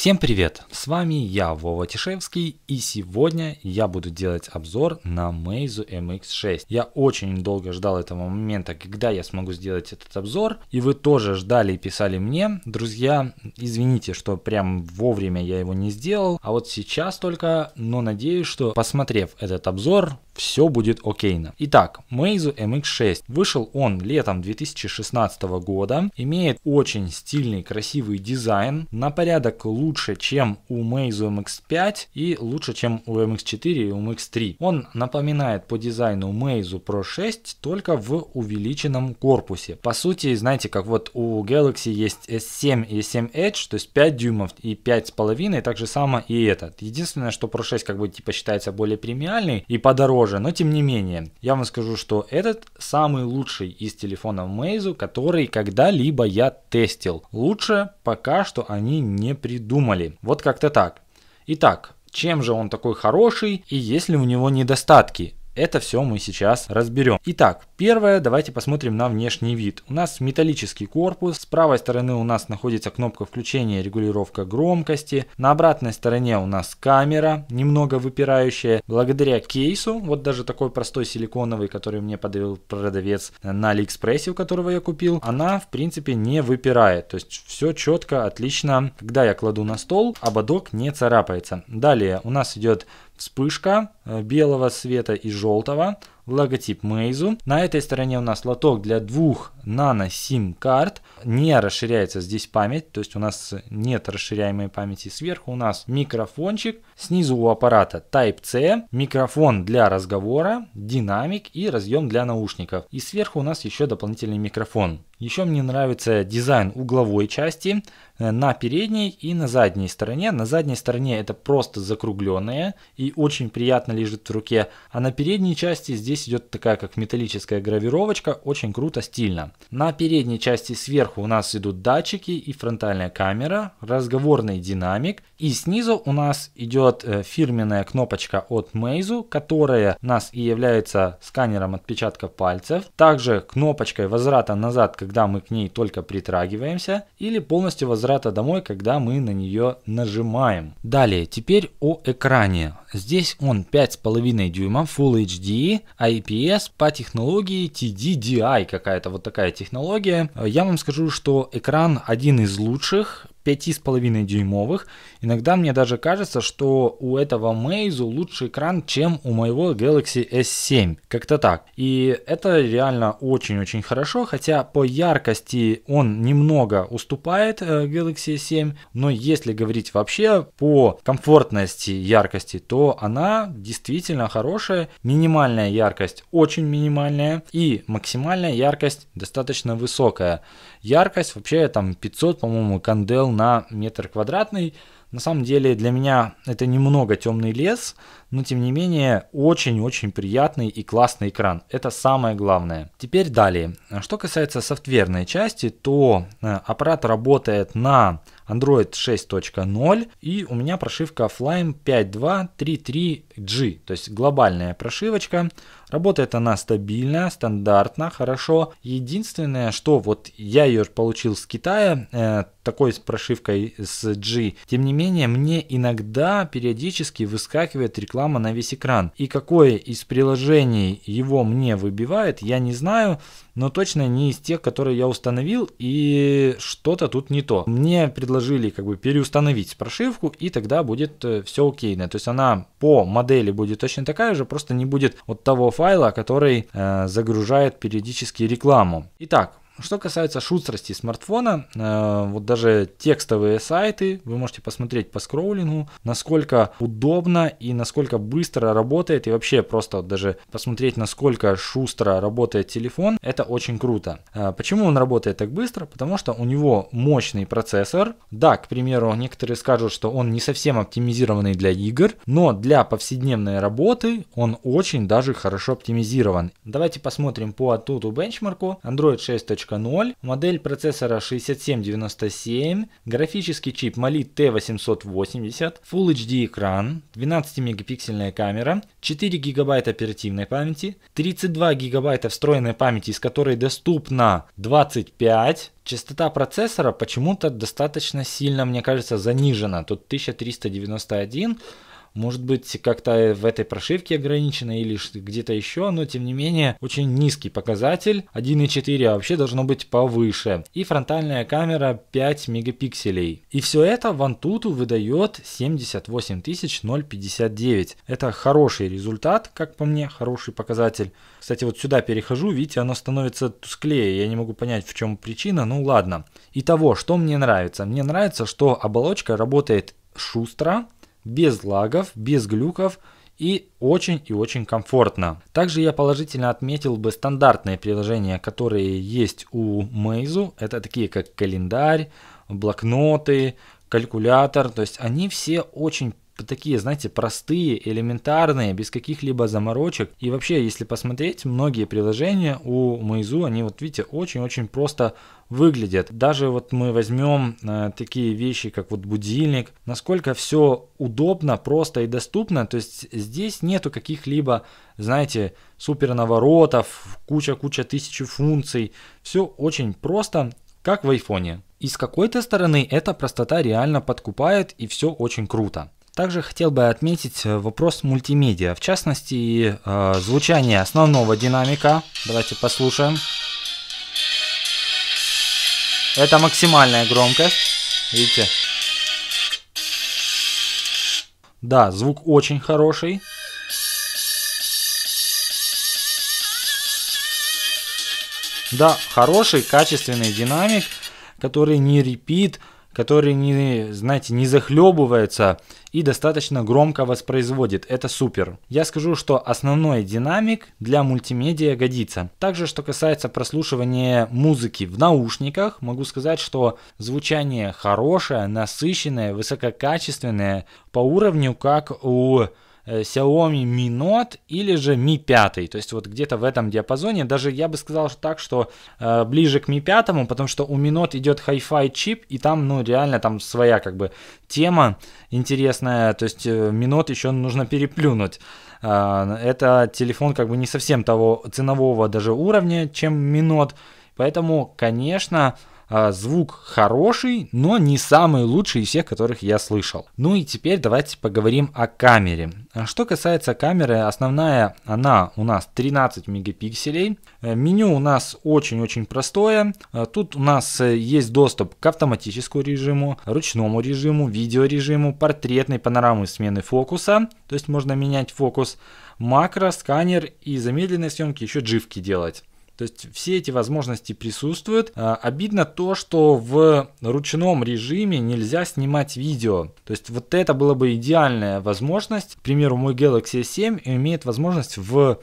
Всем привет! С вами я, Вова Тишевский, и сегодня я буду делать обзор на Meizu MX6. Я очень долго ждал этого момента, когда я смогу сделать этот обзор, и вы тоже ждали и писали мне. Друзья, извините, что прям вовремя я его не сделал, а вот сейчас только, но надеюсь, что посмотрев этот обзор, все будет окейно. Итак, Meizu MX6. Вышел он летом 2016 года, имеет очень стильный красивый дизайн, на порядок лучше лучше, чем у Meizu MX5 и лучше, чем у MX4 и у MX3. Он напоминает по дизайну Meizu Pro 6, только в увеличенном корпусе. По сути, знаете, как вот у Galaxy есть S7 и S7 Edge, то есть 5 дюймов и 5,5, так же само и этот. Единственное, что Pro 6 как бы типа считается более премиальный и подороже, но тем не менее, я вам скажу, что этот самый лучший из телефонов Meizu, который когда-либо я тестил. Лучше пока что они не придумали придумали. Вот как-то так. Итак, чем же он такой хороший и есть ли у него недостатки? Это все мы сейчас разберем. Итак, первое, давайте посмотрим на внешний вид. У нас металлический корпус, с правой стороны у нас находится кнопка включения регулировка громкости, на обратной стороне у нас камера, немного выпирающая. Благодаря кейсу, вот даже такой простой силиконовый, который мне подарил продавец на Алиэкспрессе, у которого я купил, она в принципе не выпирает. То есть все четко, отлично. Когда я кладу на стол, ободок не царапается. Далее у нас идет вспышка э, белого света и желтого логотип Meizu. На этой стороне у нас лоток для двух nano SIM карт. Не расширяется здесь память, то есть у нас нет расширяемой памяти. Сверху у нас микрофончик, снизу у аппарата Type-C, микрофон для разговора, динамик и разъем для наушников. И сверху у нас еще дополнительный микрофон. Еще мне нравится дизайн угловой части э, на передней и на задней стороне. На задней стороне это просто закругленное и очень приятно лежит в руке, а на передней части здесь Здесь идет такая как металлическая гравировочка, очень круто, стильно. На передней части сверху у нас идут датчики и фронтальная камера, разговорный динамик. И снизу у нас идет э, фирменная кнопочка от Meizu, которая у нас и является сканером отпечатка пальцев. Также кнопочкой возврата назад, когда мы к ней только притрагиваемся. Или полностью возврата домой, когда мы на нее нажимаем. Далее, теперь о экране. Здесь он 5,5 дюйма Full HD, IPS по технологии TDDI, какая-то вот такая технология. Я вам скажу, что экран один из лучших 5,5 дюймовых. Иногда мне даже кажется, что у этого Meizu лучший экран, чем у моего Galaxy S7. Как-то так. И это реально очень-очень хорошо, хотя по яркости он немного уступает э, Galaxy S7, но если говорить вообще по комфортности яркости, то она действительно хорошая. Минимальная яркость очень минимальная и максимальная яркость достаточно высокая. Яркость вообще там 500, по-моему, кандел на метр квадратный. На самом деле для меня это немного темный лес, но тем не менее очень-очень приятный и классный экран. Это самое главное. Теперь далее. Что касается софтверной части, то э, аппарат работает на Android 6.0 и у меня прошивка Flyme 5.2.3.3 G, то есть глобальная прошивочка. Работает она стабильно, стандартно, хорошо. Единственное, что вот я ее получил с Китая, э, такой с прошивкой с G. Тем не менее, мне иногда периодически выскакивает реклама на весь экран. И какое из приложений его мне выбивает, я не знаю, но точно не из тех, которые я установил, и что-то тут не то. Мне предложили как бы переустановить прошивку, и тогда будет э, все окейно. То есть она по модели модели будет точно такая же, просто не будет вот того файла, который э, загружает периодически рекламу. Итак, что касается шустрости смартфона, э, вот даже текстовые сайты, вы можете посмотреть по скроллингу, насколько удобно и насколько быстро работает, и вообще просто вот даже посмотреть, насколько шустро работает телефон, это очень круто. Э, почему он работает так быстро? Потому что у него мощный процессор. Да, к примеру, некоторые скажут, что он не совсем оптимизированный для игр, но для повседневной работы он очень даже хорошо оптимизирован. Давайте посмотрим по Antutu бенчмарку Android 6. 2.0, модель процессора 6797, графический чип Mali T880, Full HD экран, 12-мегапиксельная камера, 4 гигабайта оперативной памяти, 32 гигабайта встроенной памяти, из которой доступно 25, Частота процессора почему-то достаточно сильно, мне кажется, занижена. Тут 1391, может быть как-то в этой прошивке ограничено или где-то еще, но тем не менее очень низкий показатель 1.4, а вообще должно быть повыше. И фронтальная камера 5 мегапикселей. И все это Вантуту выдает 78 Это хороший результат, как по мне, хороший показатель. Кстати, вот сюда перехожу, видите, оно становится тусклее, я не могу понять в чем причина, ну ладно. Итого, что мне нравится? Мне нравится, что оболочка работает шустро, без лагов, без глюков и очень и очень комфортно. Также я положительно отметил бы стандартные приложения, которые есть у Meizu. Это такие как календарь, блокноты, калькулятор. То есть они все очень такие, знаете, простые, элементарные, без каких-либо заморочек. И вообще, если посмотреть, многие приложения у Meizu, они вот видите, очень-очень просто выглядят. Даже вот мы возьмем э, такие вещи, как вот будильник, насколько все удобно, просто и доступно. То есть здесь нету каких-либо, знаете, супер наворотов, куча-куча тысячи функций. Все очень просто, как в айфоне. И с какой-то стороны эта простота реально подкупает и все очень круто. Также хотел бы отметить э, вопрос мультимедиа, в частности, э, звучание основного динамика. Давайте послушаем. Это максимальная громкость, видите? Да, звук очень хороший. Да, хороший, качественный динамик, который не репит, который не, знаете, не захлебывается и достаточно громко воспроизводит. Это супер. Я скажу, что основной динамик для мультимедиа годится. Также, что касается прослушивания музыки в наушниках, могу сказать, что звучание хорошее, насыщенное, высококачественное по уровню, как у Э, Xiaomi Mi Note или же Mi 5. То есть вот где-то в этом диапазоне. Даже я бы сказал что так, что э, ближе к Mi 5, потому что у Mi Note идет Hi-Fi чип, и там, ну, реально там своя как бы тема интересная. То есть э, Mi Note еще нужно переплюнуть. Э, это телефон как бы не совсем того ценового даже уровня, чем Mi Note. Поэтому, конечно, э, а, звук хороший, но не самый лучший из всех, которых я слышал. Ну и теперь давайте поговорим о камере. А, что касается камеры, основная она у нас 13 мегапикселей. Э, меню у нас очень-очень простое. Э, тут у нас э, есть доступ к автоматическому режиму, ручному режиму, видеорежиму, портретной панорамы смены фокуса, то есть можно менять фокус, макро, сканер и замедленной съемки еще дживки делать. То есть все эти возможности присутствуют. А, обидно то, что в ручном режиме нельзя снимать видео. То есть вот это была бы идеальная возможность. К примеру, мой Galaxy S7 имеет возможность в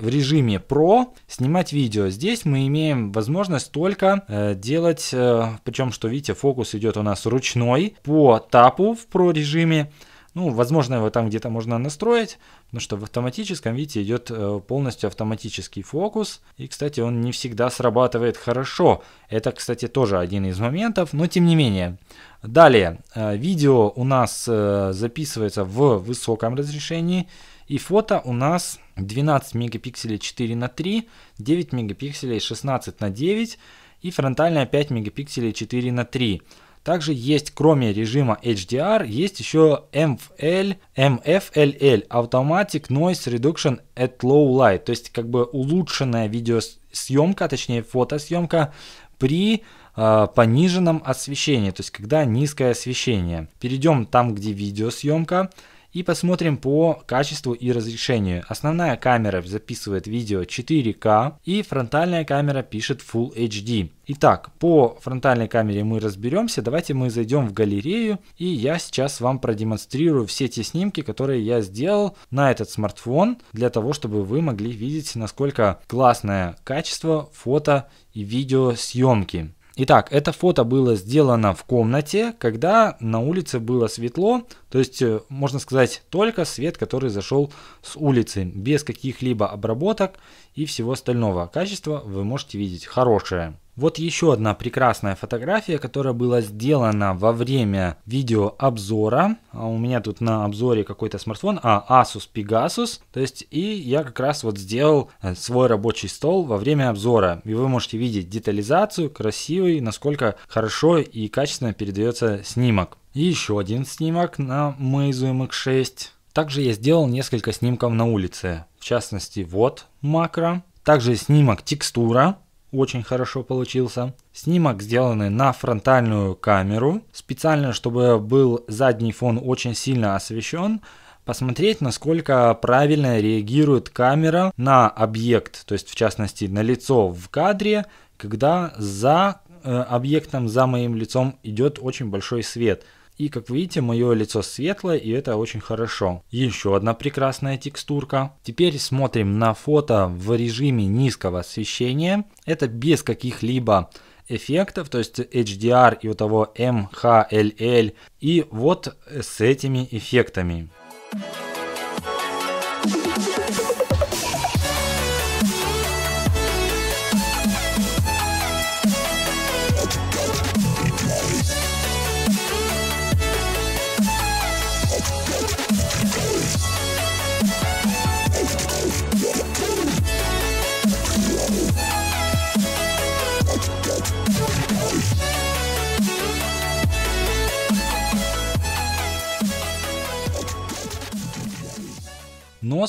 в режиме Pro снимать видео. Здесь мы имеем возможность только э, делать, э, причем что видите, фокус идет у нас ручной по тапу в Pro режиме. Ну, возможно, его там где-то можно настроить, потому что в автоматическом, видите, идет э, полностью автоматический фокус. И, кстати, он не всегда срабатывает хорошо. Это, кстати, тоже один из моментов, но тем не менее. Далее, э, видео у нас э, записывается в высоком разрешении. И фото у нас 12 мегапикселей 4 на 3, 9 мегапикселей 16 на 9 и фронтальная 5 мегапикселей 4 на 3. Также есть, кроме режима HDR, есть еще MFL, MFLL, Automatic Noise Reduction at Low Light, то есть как бы улучшенная видеосъемка, точнее фотосъемка при э, пониженном освещении, то есть когда низкое освещение. Перейдем там, где видеосъемка, и посмотрим по качеству и разрешению. Основная камера записывает видео 4К и фронтальная камера пишет Full HD. Итак, по фронтальной камере мы разберемся. Давайте мы зайдем в галерею и я сейчас вам продемонстрирую все те снимки, которые я сделал на этот смартфон для того, чтобы вы могли видеть, насколько классное качество фото и видеосъемки. Итак, это фото было сделано в комнате, когда на улице было светло, то есть э, можно сказать только свет, который зашел с улицы, без каких-либо обработок и всего остального. Качество вы можете видеть хорошее. Вот еще одна прекрасная фотография, которая была сделана во время видеообзора. А у меня тут на обзоре какой-то смартфон, а Asus Pegasus. То есть и я как раз вот сделал э, свой рабочий стол во время обзора. И вы можете видеть детализацию, красивый, насколько хорошо и качественно передается снимок. И еще один снимок на Meizu MX6. Также я сделал несколько снимков на улице. В частности, вот макро. Также снимок текстура очень хорошо получился. Снимок сделанный на фронтальную камеру, специально, чтобы был задний фон очень сильно освещен, посмотреть, насколько правильно реагирует камера на объект, то есть в частности на лицо в кадре, когда за э, объектом, за моим лицом идет очень большой свет – и как вы видите, мое лицо светлое и это очень хорошо. Еще одна прекрасная текстурка. Теперь смотрим на фото в режиме низкого освещения. Это без каких-либо эффектов, то есть HDR и у того MHLL. Эм и вот с этими эффектами.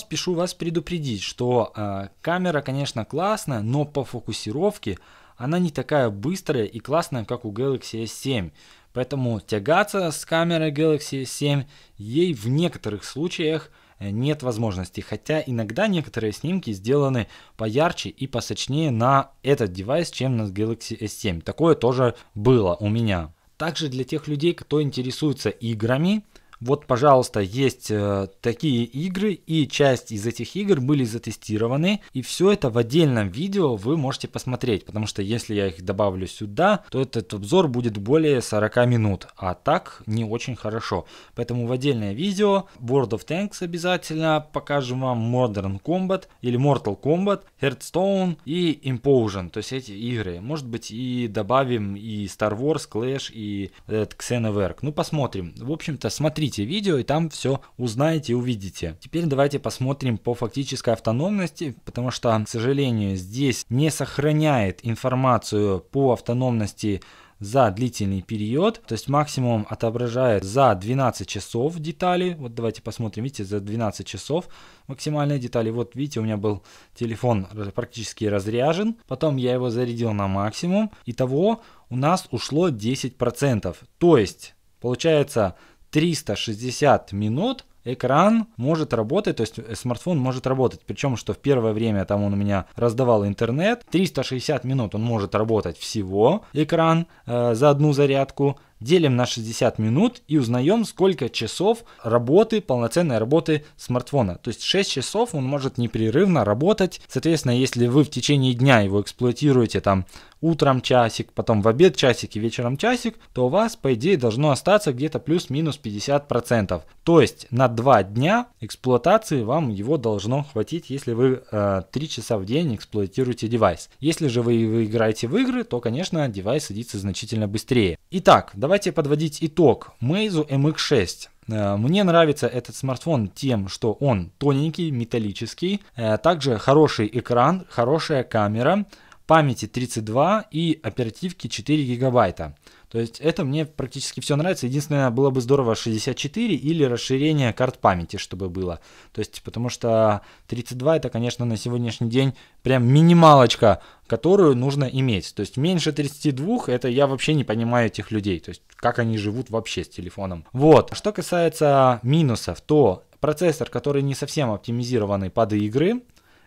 спешу вас предупредить, что э, камера, конечно, классная, но по фокусировке она не такая быстрая и классная, как у Galaxy S7. Поэтому тягаться с камерой Galaxy S7 ей в некоторых случаях э, нет возможности. Хотя иногда некоторые снимки сделаны поярче и посочнее на этот девайс, чем на Galaxy S7. Такое тоже было у меня. Также для тех людей, кто интересуется играми, вот, пожалуйста, есть э, такие игры, и часть из этих игр были затестированы, и все это в отдельном видео вы можете посмотреть, потому что если я их добавлю сюда, то этот обзор будет более 40 минут, а так не очень хорошо. Поэтому в отдельное видео World of Tanks обязательно покажем вам Modern Combat или Mortal Kombat, Hearthstone и Implosion, то есть эти игры. Может быть и добавим и Star Wars, Clash и этот Xenoverk. Ну посмотрим. В общем-то смотрите смотрите видео, и там все узнаете и увидите. Теперь давайте посмотрим по фактической автономности, потому что, к сожалению, здесь не сохраняет информацию по автономности за длительный период, то есть максимум отображает за 12 часов детали. Вот давайте посмотрим, видите, за 12 часов максимальные детали. Вот видите, у меня был телефон практически разряжен, потом я его зарядил на максимум. и того у нас ушло 10%, то есть получается 360 минут экран может работать, то есть э, смартфон может работать. Причем, что в первое время там он у меня раздавал интернет. 360 минут он может работать всего экран э, за одну зарядку делим на 60 минут и узнаем, сколько часов работы, полноценной работы смартфона. То есть 6 часов он может непрерывно работать. Соответственно, если вы в течение дня его эксплуатируете там утром часик, потом в обед часик и вечером часик, то у вас, по идее, должно остаться где-то плюс-минус 50%. То есть на 2 дня эксплуатации вам его должно хватить, если вы э, 3 часа в день эксплуатируете девайс. Если же вы, вы играете в игры, то, конечно, девайс садится значительно быстрее. Итак, Давайте подводить итог Meizu MX6. Э, мне нравится этот смартфон тем, что он тоненький, металлический, э, также хороший экран, хорошая камера, памяти 32 и оперативки 4 гигабайта. То есть это мне практически все нравится. Единственное, было бы здорово 64 или расширение карт памяти, чтобы было. То есть, потому что 32 это, конечно, на сегодняшний день прям минималочка, которую нужно иметь. То есть меньше 32 это я вообще не понимаю этих людей. То есть как они живут вообще с телефоном. Вот. Что касается минусов, то процессор, который не совсем оптимизированный под игры,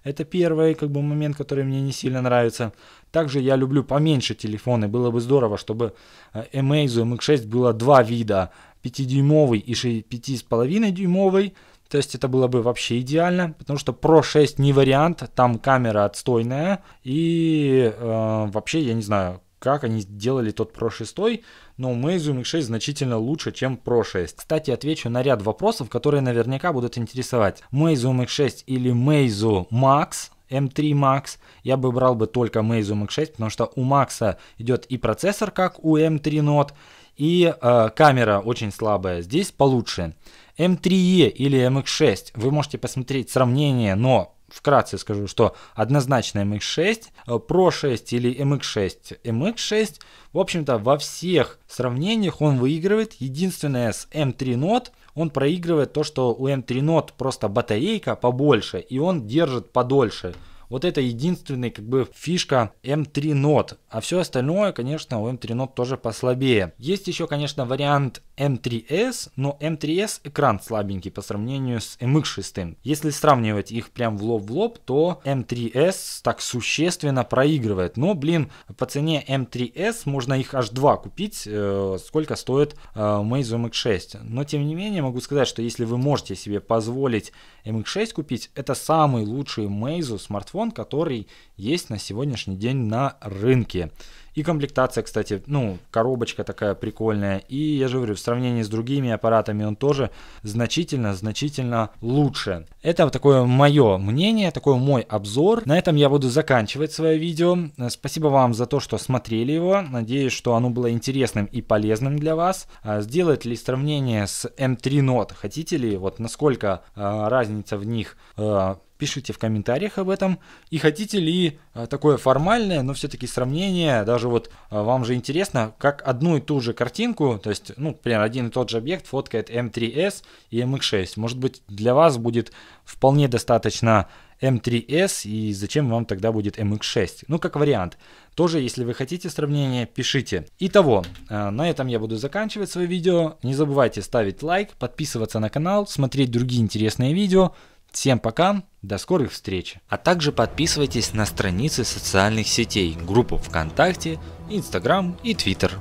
это первый как бы, момент, который мне не сильно нравится. Также я люблю поменьше телефоны. Было бы здорово, чтобы э, Meizu MX6 было два вида. 5-дюймовый и 5,5-дюймовый. То есть это было бы вообще идеально, потому что Pro 6 не вариант, там камера отстойная. И э, вообще, я не знаю, как они сделали тот Pro 6, но Meizu MX6 значительно лучше, чем Pro 6. Кстати, отвечу на ряд вопросов, которые наверняка будут интересовать. Meizu MX6 или Meizu Max, M3 Max, я бы брал бы только Meizu MX6, потому что у Max идет и процессор, как у M3 эм Note, и э, камера очень слабая, здесь получше. M3E эм или MX6, эм вы можете посмотреть сравнение, но вкратце скажу, что однозначно MX6, э, Pro 6 или MX6, MX6, в общем-то, во всех сравнениях он выигрывает. Единственное, с M3 Note он проигрывает то, что у M3 Note просто батарейка побольше, и он держит подольше. Вот это единственная как бы фишка M3 Note. А все остальное, конечно, у M3 Note тоже послабее. Есть еще, конечно, вариант M3S, но M3S экран слабенький по сравнению с MX6. Если сравнивать их прям в лоб в лоб, то M3S так существенно проигрывает. Но, блин, по цене M3S можно их аж два купить, э, сколько стоит э, Meizu MX6. Но, тем не менее, могу сказать, что если вы можете себе позволить MX6 купить, это самый лучший Meizu смартфон, который есть на сегодняшний день на рынке. И комплектация, кстати, ну, коробочка такая прикольная. И я же говорю, в сравнении с другими аппаратами он тоже значительно-значительно лучше. Это вот такое мое мнение, такой мой обзор. На этом я буду заканчивать свое видео. Э, спасибо вам за то, что смотрели его. Надеюсь, что оно было интересным и полезным для вас. А Сделать ли сравнение с M3 Note? Хотите ли? Вот насколько э, разница в них э, Пишите в комментариях об этом. И хотите ли э, такое формальное, но все-таки сравнение, даже вот э, вам же интересно, как одну и ту же картинку, то есть, ну, например, один и тот же объект фоткает M3S эм и MX6. Эм Может быть, для вас будет вполне достаточно M3S эм и зачем вам тогда будет MX6. Ну, как вариант. Тоже, если вы хотите сравнение, пишите. Итого, э, на этом я буду заканчивать свое видео. Не забывайте ставить лайк, подписываться на канал, смотреть другие интересные видео. Всем пока, до скорых встреч. А также подписывайтесь на страницы социальных сетей, группу ВКонтакте, Инстаграм и Твиттер.